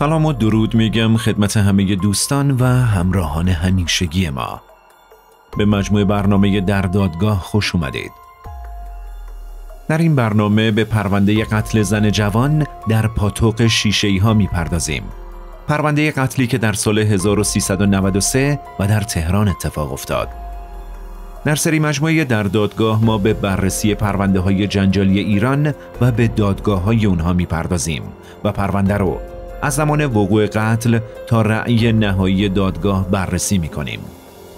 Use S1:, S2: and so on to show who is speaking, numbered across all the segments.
S1: سلام و درود میگم خدمت همه دوستان و همراهان همیشگی ما به مجموعه برنامه در دادگاه خوش اومدید در این برنامه به پرونده قتل زن جوان در پاتوق شیشه ها میپردازیم پرونده قتلی که در سال 1393 و در تهران اتفاق افتاد در سری مجموعه در دادگاه ما به بررسی پرونده های جنجالی ایران و به دادگاه های اونها میپردازیم و پرونده رو از زمان وقوع قتل تا رأی نهایی دادگاه بررسی می کنیم.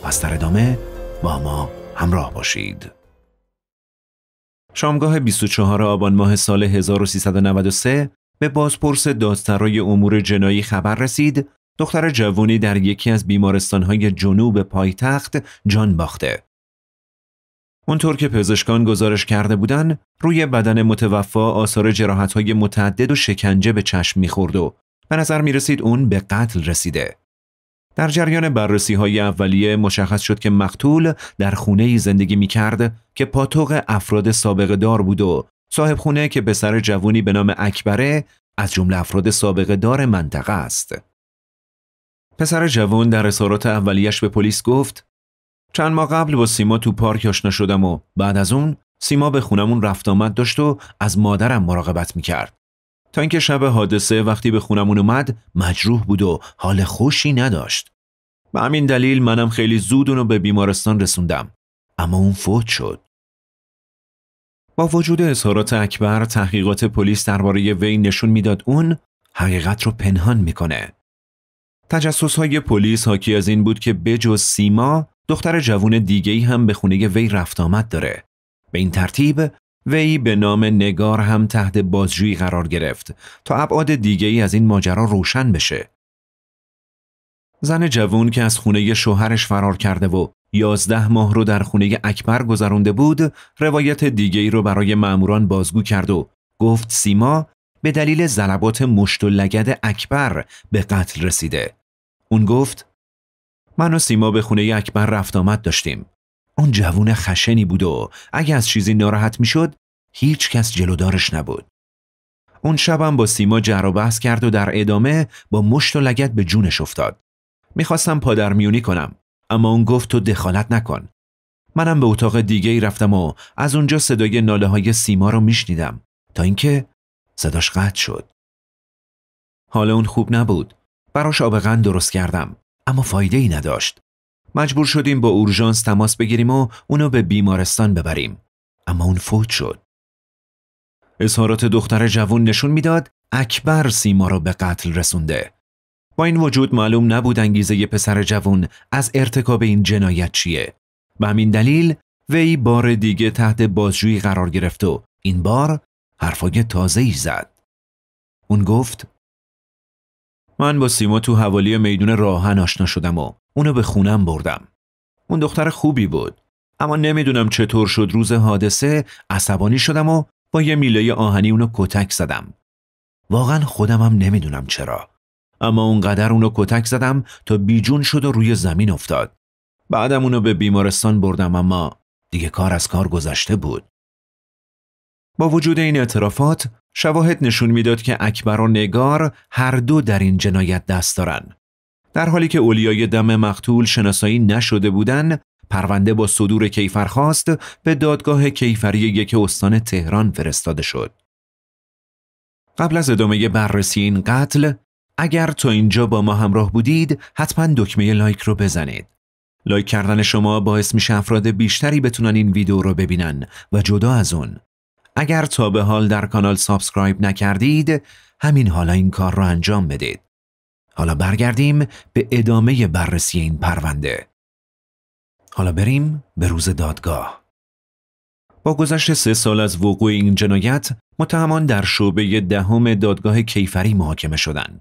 S1: پس در ادامه با ما همراه باشید. شامگاه 24 آبان ماه سال 1393 به بازپرس دادسرای امور جنایی خبر رسید دختر جوانی در یکی از بیمارستانهای جنوب پایتخت جان باخته. اونطور که پزشکان گزارش کرده بودن، روی بدن متوفا آثار های متعدد و شکنجه به چشم میخورد و به نظر می رسید اون به قتل رسیده. در جریان بررسی های اولیه مشخص شد که مقتول در خونه زندگی می کرد که پاتوق افراد سابقه دار بود و صاحب خونه که پسر جوونی به نام اکبره از جمله افراد سابقه دار منطقه است. پسر جوان در اظهارات اولیش به پلیس گفت چند ماه قبل با سیما تو پارک آشنا شدم و بعد از اون سیما به خونمون رفت آمد داشت و از مادرم مراقبت میکرد. تا اینکه شب حادثه وقتی به خونمون اومد مجروح بود و حال خوشی نداشت به همین دلیل منم خیلی زود اونو به بیمارستان رسوندم اما اون فوت شد با وجود اظهارات اکبر تحقیقات پلیس درباره وی نشون میداد اون حقیقت رو پنهان میکنه تجسس های پلیس حاکی از این بود که بجز سیما دختر جوون دیگه ای هم به خونه وی رفت آمد داره به این ترتیب وی به نام نگار هم تحت بازجویی قرار گرفت تا ابعاد دیگه ای از این ماجرا روشن بشه. زن جوون که از خونه شوهرش فرار کرده و یازده ماه رو در خونه اکبر گذرانده بود روایت دیگه ای رو برای معموران بازگو کرد و گفت سیما به دلیل زلبات مشت و لگد اکبر به قتل رسیده. اون گفت من و سیما به خونه اکبر رفت آمد داشتیم. اون جوون خشنی بود و اگه از چیزی ناراحت میشد هیچ کس جلودارش نبود. اون شبم با سیما جر و بحث کرد و در ادامه با مشت و لگت به جونش افتاد. میخواستم پادرمیونی کنم اما اون گفت تو دخالت نکن. منم به اتاق دیگه ای رفتم و از اونجا صدای ناله های سیما رو میشنیدم تا اینکه صداش قطع شد. حالا اون خوب نبود. براش غند درست کردم اما فایده ای نداشت. مجبور شدیم با اورژانس تماس بگیریم و اونو به بیمارستان ببریم. اما اون فوت شد. اظهارات دختر جوان نشون میداد اکبر سیما را به قتل رسونده. با این وجود معلوم نبود انگیزه یه پسر جوان از ارتکاب این جنایت چیه. به همین دلیل وی بار دیگه تحت بازجویی قرار گرفت و این بار حرفای تازه ای زد. اون گفت من با سیما تو حوالی میدون راهن آشنا شدم و اونو به خونم بردم. اون دختر خوبی بود اما نمیدونم چطور شد روز حادثه عصبانی شدم و با یه میله آهنی اونو کتک زدم واقعا خودمم نمیدونم چرا اما اونقدر اونو کتک زدم تا بیجون شد و روی زمین افتاد بعدم اونو به بیمارستان بردم اما دیگه کار از کار گذشته بود با وجود این اعترافات شواهد نشون میداد که اکبر و نگار هر دو در این جنایت دست دارن در حالی که اولیای دم مقتول شناسایی نشده بودن پرونده با صدور کیفرخواست به دادگاه کیفری یک استان تهران فرستاده شد. قبل از ادامه بررسی این قتل، اگر تا اینجا با ما همراه بودید، حتما دکمه لایک رو بزنید. لایک کردن شما باعث میشه افراد بیشتری بتونن این ویدیو رو ببینن و جدا از اون اگر تا به حال در کانال سابسکرایب نکردید همین حالا این کار رو انجام بدید حالا برگردیم به ادامه بررسی این پرونده حالا بریم به روز دادگاه. با گذشت سه سال از وقوع این جنایت، متهمان در شعبه دهم دادگاه کیفری محاکمه شدند.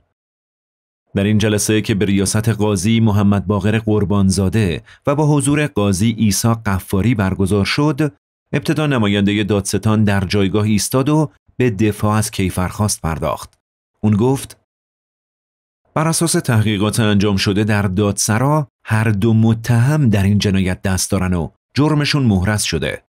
S1: در این جلسه که به ریاست قاضی محمد باقر قربانزاده و با حضور قاضی عیسی قفاری برگزار شد، ابتدا نماینده دادستان در جایگاه ایستاد و به دفاع از کیفرخواست پرداخت. اون گفت بر اساس تحقیقات انجام شده در دادسرا هر دو متهم در این جنایت دست دارن و جرمشون مهرس شده.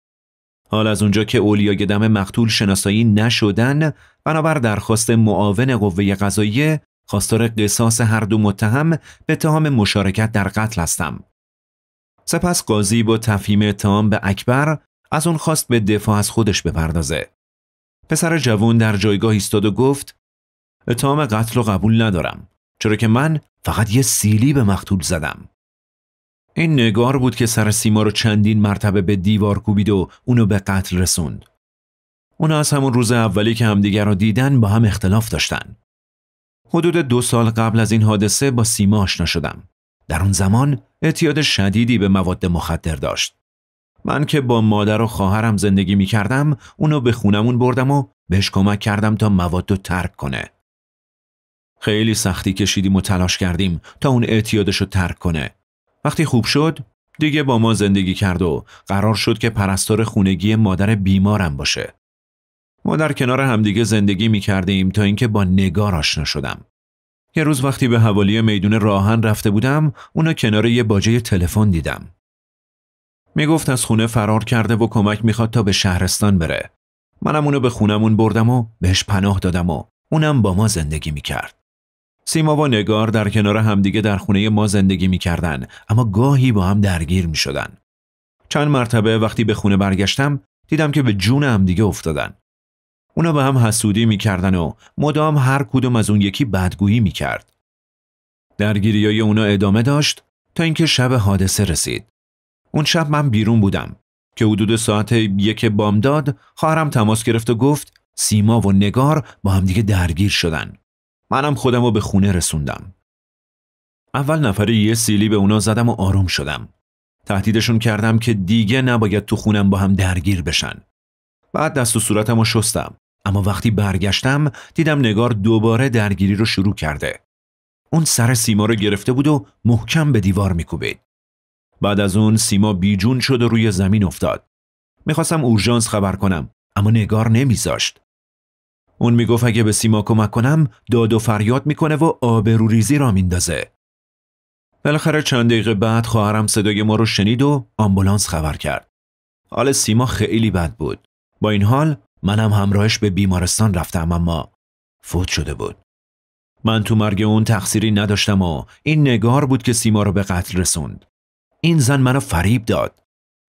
S1: حال از اونجا که اولیای دم مقتول شناسایی نشدن بنابر درخواست معاون قوه قضایی خواستار قصاص هر دو متهم به اتهام مشارکت در قتل هستم. سپس قاضی با تفهیم تام به اکبر از اون خواست به دفاع از خودش بپردازه. پسر جوان در جایگاه ایستاد و گفت اتهام قتل رو قبول ندارم چرا که من فقط یه سیلی به مقتول زدم. این نگار بود که سر سیما رو چندین مرتبه به دیوار کوبید و اونو به قتل رسوند. اونا از همون روز اولی که همدیگر رو دیدن با هم اختلاف داشتن. حدود دو سال قبل از این حادثه با سیما آشنا شدم. در اون زمان اعتیاد شدیدی به مواد مخدر داشت. من که با مادر و خواهرم زندگی می کردم اونو به خونمون بردم و بهش کمک کردم تا مواد رو ترک کنه. خیلی سختی کشیدیم و تلاش کردیم تا اون اعتیادش رو ترک کنه وقتی خوب شد دیگه با ما زندگی کرد و قرار شد که پرستار خونگی مادر بیمارم باشه. ما در کنار همدیگه زندگی می کردیم تا اینکه با نگار آشنا شدم. یه روز وقتی به حوالی میدون راهن رفته بودم اونا کنار یه باجه تلفن دیدم. می گفت از خونه فرار کرده و کمک میخواد تا به شهرستان بره. منم اونو به خونمون بردم و بهش پناه دادم و اونم با ما زندگی می کرد. سیما و نگار در کنار همدیگه در خونه ما زندگی میکردن اما گاهی با هم درگیر شدن. چند مرتبه وقتی به خونه برگشتم دیدم که به جون همدیگه افتادن. اونا به هم حسودی میکردن و مدام هر کدوم از اون یکی بدگویی میکرد. های اونا ادامه داشت تا اینکه شب حادثه رسید. اون شب من بیرون بودم که حدود ساعت یک بامداد خواهرم تماس گرفت و گفت سیما و نگار با همدیگه درگیر شدن. منم خودم رو به خونه رسوندم. اول نفر یه سیلی به اونا زدم و آروم شدم. تهدیدشون کردم که دیگه نباید تو خونم با هم درگیر بشن. بعد دست و صورتم رو شستم. اما وقتی برگشتم دیدم نگار دوباره درگیری رو شروع کرده. اون سر سیما رو گرفته بود و محکم به دیوار میکوبید. بعد از اون سیما بیجون شد و روی زمین افتاد. میخواستم اورژانس خبر کنم اما نگار نمیذاشت. اون میگفت اگه به سیما کمک کنم داد و فریاد میکنه و آب رو ریزی را میندازه. بالاخره چند دقیقه بعد خواهرم صدای ما رو شنید و آمبولانس خبر کرد. حال سیما خیلی بد بود. با این حال منم همراهش به بیمارستان رفتم اما فوت شده بود. من تو مرگ اون تقصیری نداشتم و این نگار بود که سیما رو به قتل رسوند. این زن منو فریب داد.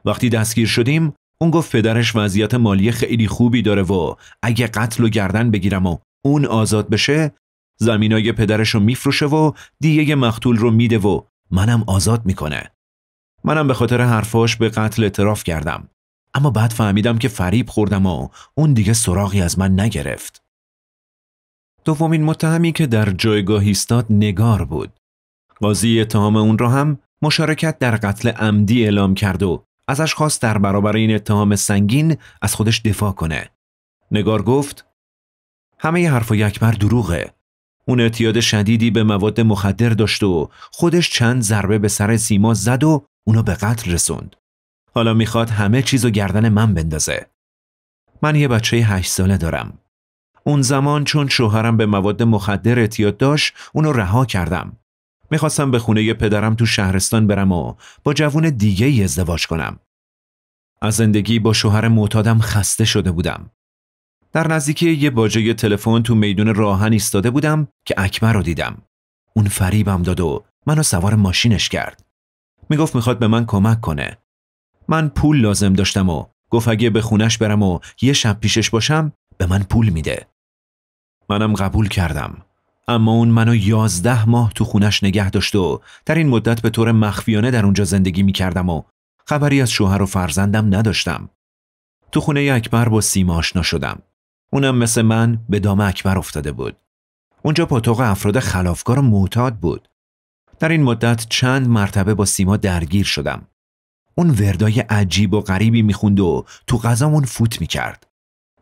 S1: وقتی دستگیر شدیم اون گفت پدرش وضعیت مالی خیلی خوبی داره و اگه قتل و گردن بگیرم و اون آزاد بشه زمینای پدرش رو میفروشه و دیگه مقتول رو میده و منم آزاد میکنه. منم به خاطر حرفاش به قتل اعتراف کردم. اما بعد فهمیدم که فریب خوردم و اون دیگه سراغی از من نگرفت. دومین متهمی که در جایگاه ایستاد نگار بود. قاضی اتهام اون رو هم مشارکت در قتل عمدی اعلام کرد و ازش خواست در برابر این اتهام سنگین از خودش دفاع کنه. نگار گفت همه ی حرفای اکبر دروغه. اون اعتیاد شدیدی به مواد مخدر داشت و خودش چند ضربه به سر سیما زد و اونو به قتل رسوند. حالا میخواد همه چیزو گردن من بندازه. من یه بچه هشت ساله دارم. اون زمان چون شوهرم به مواد مخدر اعتیاد داشت اونو رها کردم میخواستم به خونه پدرم تو شهرستان برم و با جوون دیگه ای ازدواج کنم. از زندگی با شوهر معتادم خسته شده بودم. در نزدیکی یه باجه تلفن تو میدون راهن ایستاده بودم که اکبر رو دیدم. اون فریبم داد و منو سوار ماشینش کرد. میگفت میخواد به من کمک کنه. من پول لازم داشتم و گفت اگه به خونش برم و یه شب پیشش باشم به من پول میده. منم قبول کردم. اما اون منو یازده ماه تو خونش نگه داشت و در این مدت به طور مخفیانه در اونجا زندگی میکردم و خبری از شوهر و فرزندم نداشتم. تو خونه اکبر با سیما آشنا شدم. اونم مثل من به دام اکبر افتاده بود. اونجا پاتوق افراد خلافکار و معتاد بود. در این مدت چند مرتبه با سیما درگیر شدم. اون وردای عجیب و غریبی میخوند و تو غذامون فوت میکرد.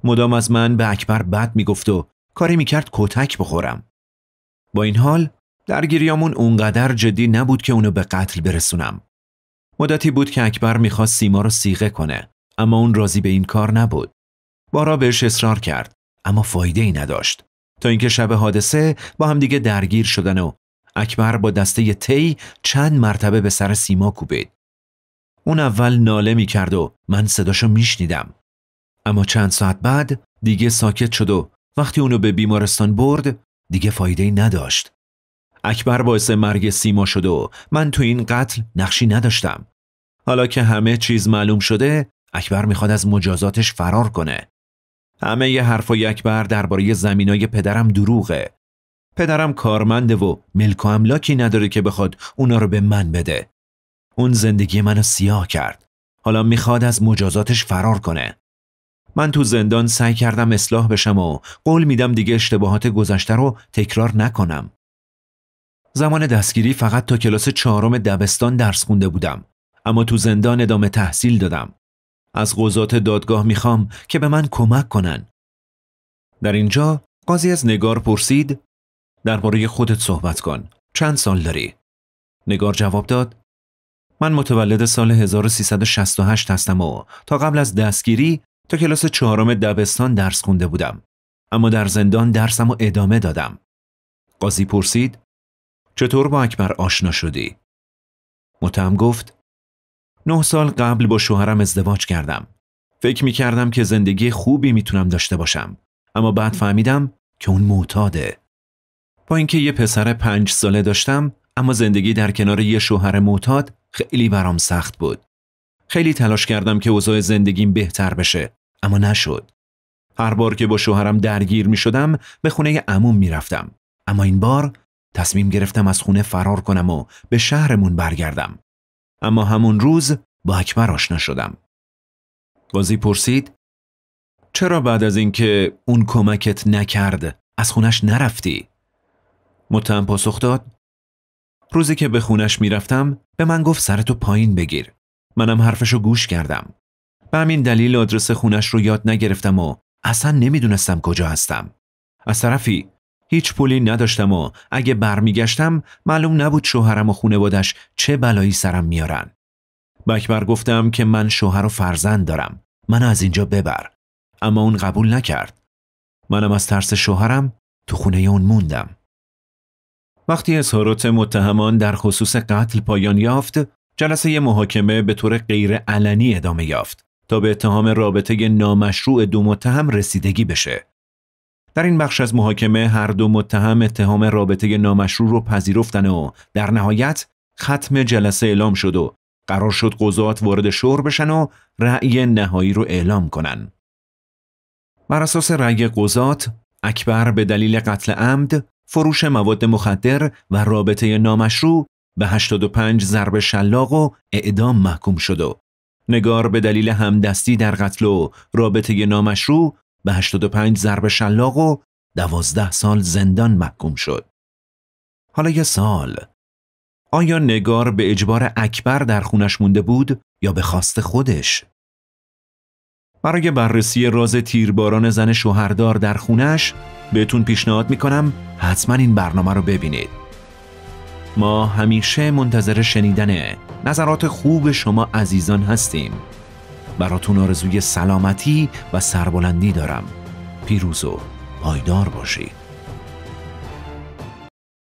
S1: مدام از من به اکبر بد میگفت و کاری میکرد کتک بخورم. با این حال درگیریامون اونقدر جدی نبود که اونو به قتل برسونم. مدتی بود که اکبر میخواست سیما رو سیغه کنه اما اون راضی به این کار نبود. بارا بهش اصرار کرد اما فایده ای نداشت تا اینکه شب حادثه با همدیگه درگیر شدن و اکبر با دسته تی چند مرتبه به سر سیما کوبید. اون اول ناله می کرد و من صداشو میشنیدم. اما چند ساعت بعد دیگه ساکت شد و وقتی اونو به بیمارستان برد دیگه فایده ای نداشت. اکبر باعث مرگ سیما شد و من تو این قتل نقشی نداشتم. حالا که همه چیز معلوم شده اکبر میخواد از مجازاتش فرار کنه. همه ی حرفای اکبر درباره زمینای پدرم دروغه. پدرم کارمنده و ملک و املاکی نداره که بخواد اونا رو به من بده. اون زندگی منو سیاه کرد. حالا میخواد از مجازاتش فرار کنه. من تو زندان سعی کردم اصلاح بشم و قول میدم دیگه اشتباهات گذشته رو تکرار نکنم. زمان دستگیری فقط تا کلاس چهارم دبستان درس خونده بودم اما تو زندان ادامه تحصیل دادم. از قضات دادگاه میخوام که به من کمک کنن. در اینجا قاضی از نگار پرسید درباره خودت صحبت کن. چند سال داری؟ نگار جواب داد من متولد سال 1368 هستم و تا قبل از دستگیری تا کلاس چهارم دبستان درس خونده بودم اما در زندان درسم و ادامه دادم قاضی پرسید چطور با اکبر آشنا شدی؟ متهم گفت نه سال قبل با شوهرم ازدواج کردم فکر می کردم که زندگی خوبی میتونم داشته باشم اما بعد فهمیدم که اون معتاده با اینکه یه پسر پنج ساله داشتم اما زندگی در کنار یه شوهر معتاد خیلی برام سخت بود خیلی تلاش کردم که اوضاع زندگیم بهتر بشه اما نشد. هر بار که با شوهرم درگیر می شدم به خونه عموم می رفتم. اما این بار تصمیم گرفتم از خونه فرار کنم و به شهرمون برگردم. اما همون روز با اکبر آشنا شدم. قاضی پرسید چرا بعد از اینکه اون کمکت نکرد از خونش نرفتی؟ متهم پاسخ داد روزی که به خونش میرفتم به من گفت سرتو پایین بگیر منم حرفشو گوش کردم به همین دلیل آدرس خونش رو یاد نگرفتم و اصلا نمیدونستم کجا هستم. از طرفی هیچ پولی نداشتم و اگه برمیگشتم معلوم نبود شوهرم و خونوادش چه بلایی سرم میارن. بکبر گفتم که من شوهر و فرزند دارم. منو از اینجا ببر. اما اون قبول نکرد. منم از ترس شوهرم تو خونه اون موندم. وقتی اظهارات متهمان در خصوص قتل پایان یافت، جلسه محاکمه به طور غیر علنی ادامه یافت. تا به اتهام رابطه نامشروع دو متهم رسیدگی بشه. در این بخش از محاکمه هر دو متهم اتهام رابطه نامشروع رو پذیرفتن و در نهایت ختم جلسه اعلام شد و قرار شد قضات وارد شور بشن و رأی نهایی رو اعلام کنن. بر اساس رأی قضات اکبر به دلیل قتل عمد، فروش مواد مخدر و رابطه نامشروع به 85 ضرب شلاق و اعدام محکوم شد و نگار به دلیل همدستی در قتل و رابطه نامشروع به 85 ضرب شلاق و 12 سال زندان محکوم شد. حالا یه سال آیا نگار به اجبار اکبر در خونش مونده بود یا به خواست خودش؟ برای بررسی راز تیرباران زن شوهردار در خونش بهتون پیشنهاد میکنم حتما این برنامه رو ببینید. ما همیشه منتظر شنیدن نظرات خوب شما عزیزان هستیم براتون آرزوی سلامتی و سربلندی دارم پیروز و پایدار باشید